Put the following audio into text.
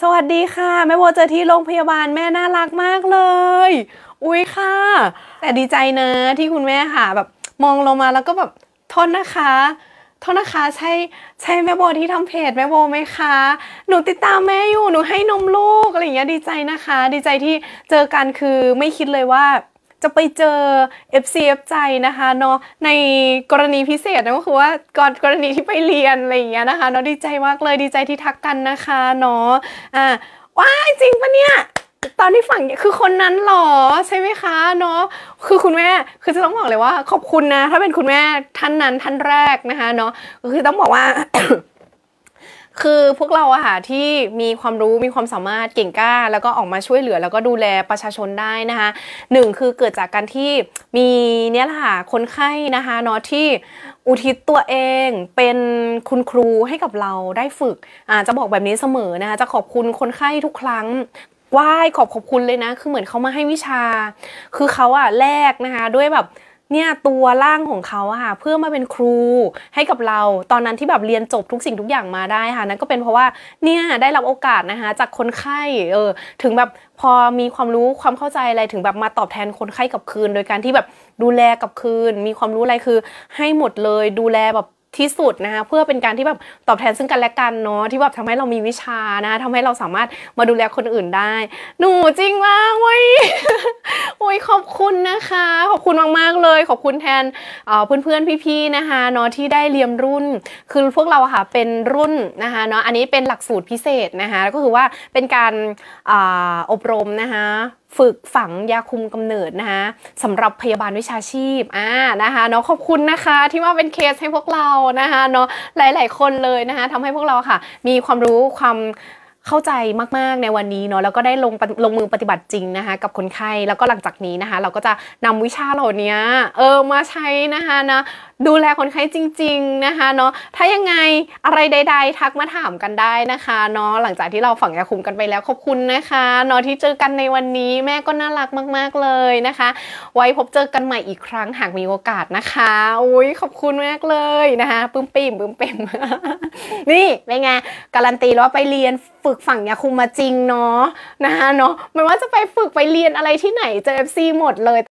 สวัสดีค่ะแม่โบเจอที่โรงพยาบาลแม่น่ารักมากเลย อุ้ยค่ะ แต่ดีใจนะ ที่คุณแม่ค่ะแบบ มองลงมาแล้วก็แบบโทษนะคะโทษนะคะใช่ใช่แม่โบที่ทำเพจแม่โบไหมคะ หนูติดตามแม่อยู่หนูให้นมลูกอะไรอย่างเงี้ยดีใจนะคะ ดีใจที่เจอกันคือไม่คิดเลยว่าจะไปเจอ FCF ใจนะคะเนาะในกรณีพิเศษนะก็คือว่าก่อนกรณีที่ไปเรียนอะไรอย่างเงี้ยนะคะเนาะดีใจมากเลยดีใจที่ทักกันนะคะเนาะอ่าว้าจริงปะเนี่ยตอนที่ฝั่งคือคนนั้นหรอ ใช่ไหมคะ เนาะคือคุณแม่ คือจะต้องบอกเลยว่าขอบคุณนะ ถ้าเป็นคุณแม่ท่านนั้นท่านแรกนะคะเนาะคือต้องบอกว่าคือพวกเราอะค่ะที่มีความรู้มีความสามารถเก่งกล้า แล้วก็ออกมาช่วยเหลือ แล้วก็ดูแลประชาชนได้นะคะหนึ่งคือเกิดจากการที่มีเนี่ยแหละค่ะคนไข้นะคะเนาะที่อุทิศตัวเองเป็นคุณครูให้กับเราได้ฝึกอ่าจะบอกแบบนี้เสมอนะคะจะขอบคุณคนไข้ทุกครั้งไหว้ขอบขอบคุณเลยนะคือเหมือนเขามาให้วิชา คือเขาอะแลกนะคะด้วยแบบเนี่ยตัวร่างของเขาอะค่ะเพื่อมาเป็นครูให้กับเราตอนนั้นที่แบบเรียนจบทุกสิ่งทุกอย่างมาได้ค่ะนั่นก็เป็นเพราะว่าเนี่ยได้รับโอกาสนะคะจากคนไข้เออถึงแบบพอมีความรู้ความเข้าใจอะไรถึงแบบมาตอบแทนคนไข้กับคืน โดยการที่แบบดูแลกับคืน มีความรู้อะไรคือให้หมดเลย ดูแลแบบที่สุดนะคะเพื่อเป็นการที่แบบตอบแทนซึ่งกันและกันเนาะที่แบบทำให้เรามีวิชานะทำให้เราสามารถมาดูแลคนอื่นได้ หนูจริงมากเว้ยโอ้ยขอบคุณนะคะ ขอบคุณมากๆเลย ขอบคุณแทนเพื่อนเพื่อนพี่ๆนะคะเนาะที่ได้เรียมรุ่น คือพวกเราค่ะเป็นรุ่นนะคะเนาะอันนี้เป็นหลักสูตรพิเศษนะคะก็คือว่าเป็นการอบรมนะคะฝึกฝังยาคุมกำเนิดนะคะสำหรับพยาบาลวิชาชีพอ่านะคะเนาะขอบคุณนะคะที่มาเป็นเคสให้พวกเรานะคะเนาะหลาย ๆ คนเลยนะคะทำให้พวกเราค่ะ มีความรู้ความเข้าใจมาก ๆในวันนี้เนาะแล้วก็ได้ลงลงมือปฏิบัติจริงนะคะกับคนไข้แล้วก็หลังจากนี้นะคะเราก็จะนำวิชาเหล่านี้เออมาใช้นะคะนะดูแลคนไข้จริง ๆนะคะเนาะ ถ้ายังไงอะไรใด ๆ ทักมาถามกันได้นะคะเนาะ หลังจากที่เราฝังยาคุมกันไปแล้วขอบคุณนะคะเนาะที่เจอกันในวันนี้ แม่ก็น่ารักมากๆเลยนะคะ ไว้พบเจอกันใหม่อีกครั้งหากมีโอกาสนะคะ อุ้ยขอบคุณมากเลยนะคะปึ้มปิ่มปึ้มปิ่มนี่เป็นไงการันตีว่าไปเรียนฝึกฝังยาคุมมาจริงเนาะนะคะเนาะ ไม่ว่าจะไปฝึกไปเรียนอะไรที่ไหนเจอเอฟซีหมดเลย